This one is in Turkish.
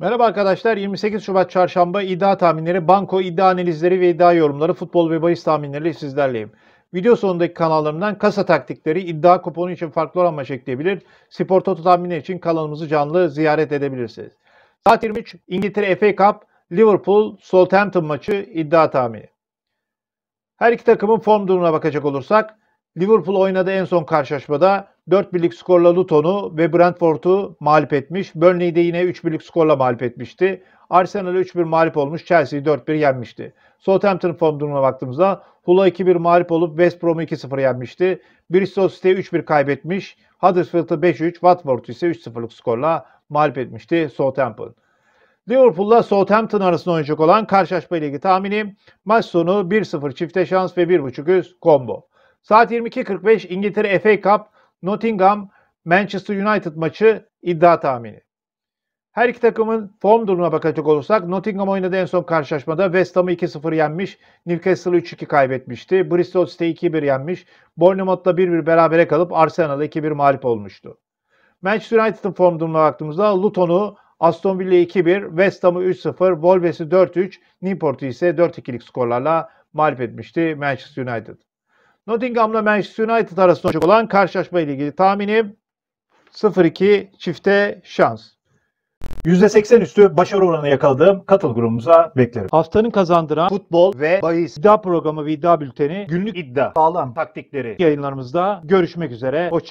Merhaba arkadaşlar. 28 Şubat Çarşamba iddia tahminleri, banko iddia analizleri ve iddia yorumları, futbol ve bahis tahminleriyle sizlerleyim. Video sonundaki kanallarımdan kasa taktikleri, iddia kuponu için farklı oranma çekilebilir. Spor Toto tahmini için kanalımızı canlı ziyaret edebilirsiniz. Saat 23 İngiltere FA Cup, Liverpool, Southampton maçı iddia tahmini. Her iki takımın form durumuna bakacak olursak Liverpool oynadı en son karşılaşmada. 4 birlik skorla Luton'u ve Brentford'u mağlup etmiş. Burnley de yine 3 birlik skorla mağlup etmişti. Arsenal 3-1 mağlup olmuş. Chelsea 4-1 yenmişti. Southampton form durumuna baktığımızda Hula 2-1 mağlup olup West Brom 2-0 yenmişti. Bristol City 3-1 kaybetmiş. Huddersfield'ı 5-3, Watford ise 3-0'lık skorla mağlup etmişti Southampton. Liverpool'la Southampton arasında oynayacak olan karşılaşma ile ilgili tahminim maç sonu 1-0 çifte şans ve 1.5 üst combo. Saat 22.45 İngiltere FA Cup Nottingham Manchester United maçı iddia tahmini. Her iki takımın form durumuna bakacak olursak Nottingham oynadı en son karşılaşmada. West Ham'ı 2-0 yenmiş. Newcastle'ı 3-2 kaybetmişti. Bristol City 2-1 yenmiş. Bournemouth'la 1-1 berabere kalıp Arsenal'a 2-1 mağlup olmuştu. Manchester United'ın form durumuna baktığımızda Luton'u Aston Villa 2-1, West Ham'ı 3-0, Wolves'i 4-3, Newport'u ise 4-2'lik skorlarla mağlup etmişti Manchester United. Nottingham'la Manchester United arasında olacak olan karşılaşma ile ilgili tahminim 0-2 çifte şans. %80 üstü başarı oranı yakaladığım katıl grubumuza beklerim. Haftanın kazandıran futbol ve bahis iddia programı ve iddia bülteni günlük iddia sağlam taktikleri yayınlarımızda görüşmek üzere. Hoşçakalın.